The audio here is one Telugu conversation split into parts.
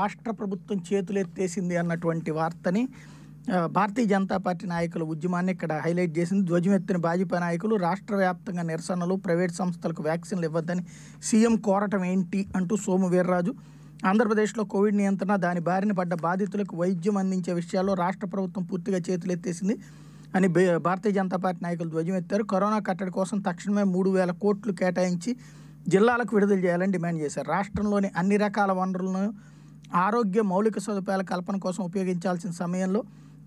రాష్ట్ర ప్రభుత్వం చేతులెత్తేసింది అన్నటువంటి వార్తని భారతీయ జనతా పార్టీ నాయకుల ఉద్యమాన్ని ఇక్కడ హైలైట్ చేసింది ధ్వజమెత్తిన భాజపా నాయకులు రాష్ట్ర వ్యాప్తంగా నిరసనలు ప్రైవేట్ సంస్థలకు వ్యాక్సిన్లు ఇవ్వద్దని సీఎం కోరటం ఏంటి అంటూ సోము వీర్రాజు ఆంధ్రప్రదేశ్లో కోవిడ్ నియంత్రణ దాని బారిన పడ్డ బాధితులకు వైద్యం అందించే విషయాల్లో రాష్ట్ర ప్రభుత్వం పూర్తిగా చేతులెత్తేసింది అని భారతీయ జనతా పార్టీ నాయకులు ధ్వజమెత్తారు కరోనా కట్టడి కోసం తక్షణమే మూడు వేల కోట్లు కేటాయించి జిల్లాలకు విడుదల చేయాలని డిమాండ్ చేశారు రాష్ట్రంలోని అన్ని రకాల వనరులను ఆరోగ్య మౌలిక సదుపాయాల కల్పన కోసం ఉపయోగించాల్సిన సమయంలో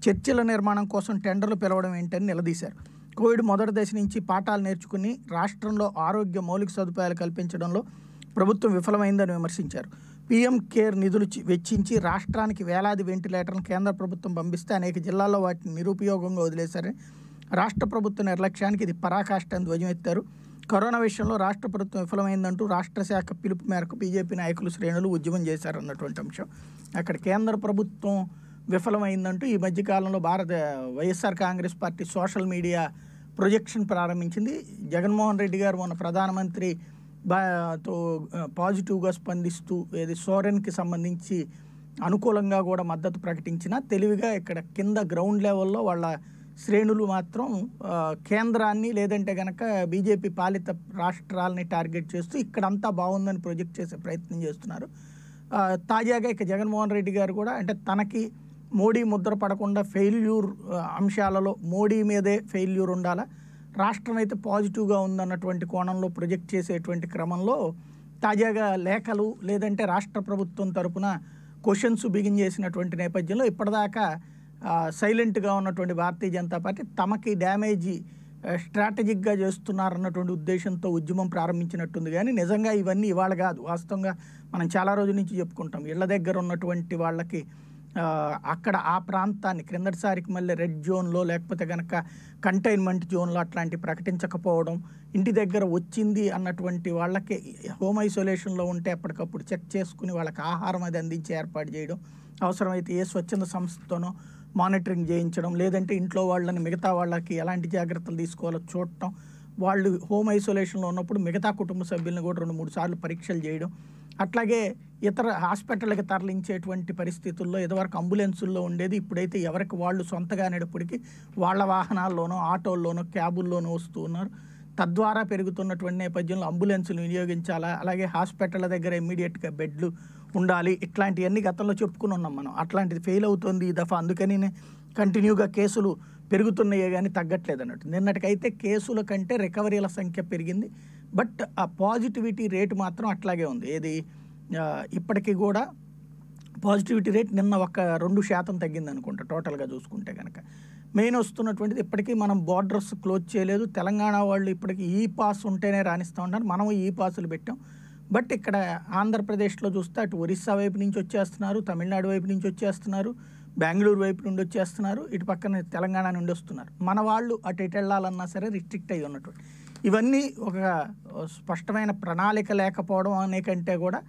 చర్చిల నిర్మాణం కోసం టెండర్లు పిలవడం ఏంటని నిలదీశారు కోవిడ్ మొదటి దశ నుంచి పాఠాలు నేర్చుకుని రాష్ట్రంలో ఆరోగ్య మౌలిక సదుపాయాలు కల్పించడంలో ప్రభుత్వం విఫలమైందని విమర్శించారు పీఎం కేర్ నిధులు వెచ్చించి రాష్ట్రానికి వేలాది వెంటిలేటర్లను కేంద్ర ప్రభుత్వం పంపిస్తే అనేక జిల్లాల్లో వాటిని నిరుపయోగంగా వదిలేశారని రాష్ట్ర ప్రభుత్వ నిర్లక్ష్యానికి ఇది పరాకాష్ఠ ధ్వజమెత్తారు కరోనా విషయంలో రాష్ట్ర ప్రభుత్వం విఫలమైందంటూ రాష్ట్ర శాఖ పిలుపు మేరకు బీజేపీ నాయకులు శ్రేణులు ఉద్యమం చేశారన్నటువంటి అంశం అక్కడ కేంద్ర ప్రభుత్వం విఫలమైందంటూ ఈ మధ్యకాలంలో భారత YSR Congress party social media projection ప్రారంభించింది జగన్మోహన్ రెడ్డి గారు మొన్న ప్రధానమంత్రి తో పాజిటివ్గా స్పందిస్తూ ఏది సోరెన్కి సంబంధించి అనుకూలంగా కూడా మద్దతు ప్రకటించినా తెలివిగా ఇక్కడ కింద గ్రౌండ్ లెవెల్లో వాళ్ళ శ్రేణులు మాత్రం కేంద్రాన్ని లేదంటే కనుక బీజేపీ పాలిత రాష్ట్రాలని టార్గెట్ చేస్తూ ఇక్కడంతా బాగుందని ప్రొజెక్ట్ చేసే ప్రయత్నం చేస్తున్నారు తాజాగా ఇక జగన్మోహన్ రెడ్డి గారు కూడా అంటే తనకి మోడీ ముద్ర పడకుండా ఫెయిల్యూర్ అంశాలలో మోడీ మీదే ఫెయిల్యూర్ ఉండాలా రాష్ట్రం అయితే పాజిటివ్గా ఉందన్నటువంటి కోణంలో ప్రొజెక్ట్ చేసేటువంటి క్రమంలో తాజాగా లేఖలు లేదంటే రాష్ట్ర ప్రభుత్వం తరపున క్వశ్చన్స్ బిగిన్ చేసినటువంటి నేపథ్యంలో ఇప్పటిదాకా సైలెంట్గా ఉన్నటువంటి భారతీయ జనతా పార్టీ తమకి డ్యామేజీ స్ట్రాటజిక్గా చేస్తున్నారన్నటువంటి ఉద్దేశంతో ఉద్యమం ప్రారంభించినట్టుంది కానీ నిజంగా ఇవన్నీ ఇవాళ కాదు వాస్తవంగా మనం చాలా రోజుల నుంచి చెప్పుకుంటాం ఇళ్ల దగ్గర ఉన్నటువంటి వాళ్ళకి అక్కడ ఆ ప్రాంతాన్ని క్రిందటిసారికి మళ్ళీ రెడ్ జోన్లో లేకపోతే కనుక కంటైన్మెంట్ జోన్లో అట్లాంటివి ప్రకటించకపోవడం ఇంటి దగ్గర వచ్చింది అన్నటువంటి వాళ్ళకి హోమ్ ఐసోలేషన్లో ఉంటే ఎప్పటికప్పుడు చెక్ చేసుకుని వాళ్ళకి ఆహారం అది అందించి ఏర్పాటు చేయడం అవసరమైతే ఏ స్వచ్ఛంద సంస్థతోనో మానిటరింగ్ చేయించడం లేదంటే ఇంట్లో వాళ్ళని మిగతా వాళ్ళకి ఎలాంటి జాగ్రత్తలు తీసుకోవాలో చూడటం వాళ్ళు హోమ్ ఐసోలేషన్లో ఉన్నప్పుడు మిగతా కుటుంబ సభ్యులను కూడా రెండు మూడు సార్లు పరీక్షలు చేయడం అట్లాగే ఇతర హాస్పిటల్కి తరలించేటువంటి పరిస్థితుల్లో ఇదివరకు అంబులెన్సుల్లో ఉండేది ఇప్పుడైతే ఎవరికి వాళ్ళు సొంతగా అనేటప్పటికీ వాళ్ళ వాహనాల్లోనో ఆటోల్లోనో క్యాబుల్లోనో వస్తూ ఉన్నారు తద్వారా పెరుగుతున్నటువంటి నేపథ్యంలో అంబులెన్సులు వినియోగించాలా అలాగే హాస్పిటల్ దగ్గర ఇమ్మీడియట్గా బెడ్లు ఉండాలి ఇట్లాంటివన్నీ గతంలో చెప్పుకుని ఉన్నాం మనం అట్లాంటిది ఫెయిల్ అవుతుంది ఈ దఫా అందుకని కంటిన్యూగా కేసులు పెరుగుతున్నాయే కానీ తగ్గట్లేదు అన్నట్టు నిన్నటికైతే కేసుల కంటే రికవరీల సంఖ్య పెరిగింది బట్ ఆ పాజిటివిటీ రేటు మాత్రం అట్లాగే ఉంది ఏది ఇప్పటికీ కూడా పాజిటివిటీ రేట్ నిన్న ఒక రెండు శాతం తగ్గింది అనుకుంటా టోటల్గా చూసుకుంటే కనుక మెయిన్ వస్తున్నటువంటిది ఇప్పటికీ మనం బార్డర్స్ క్లోజ్ చేయలేదు తెలంగాణ వాళ్ళు ఇప్పటికీ ఈ పాస్ ఉంటేనే రాణిస్తూ ఉంటారు మనం ఈ పాసులు పెట్టాం బట్ ఇక్కడ ఆంధ్రప్రదేశ్లో చూస్తే అటు ఒరిస్సా వైపు నుంచి వచ్చేస్తున్నారు తమిళనాడు వైపు నుంచి వచ్చేస్తున్నారు బెంగళూరు వైపు నుండి వచ్చేస్తున్నారు ఇటు పక్కన తెలంగాణ నుండి వస్తున్నారు మన వాళ్ళు అటు ఇటు వెళ్ళాలన్నా సరే రిస్ట్రిక్ట్ అయ్యి ఉన్నటువంటి ఇవన్నీ ఒక స్పష్టమైన ప్రణాళిక లేకపోవడం అనే కంటే కూడా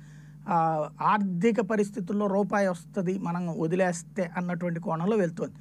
ఆర్థిక పరిస్థితుల్లో రూపాయి వస్తుంది మనం వదిలేస్తే అన్నటువంటి కోణంలో వెళ్తుంది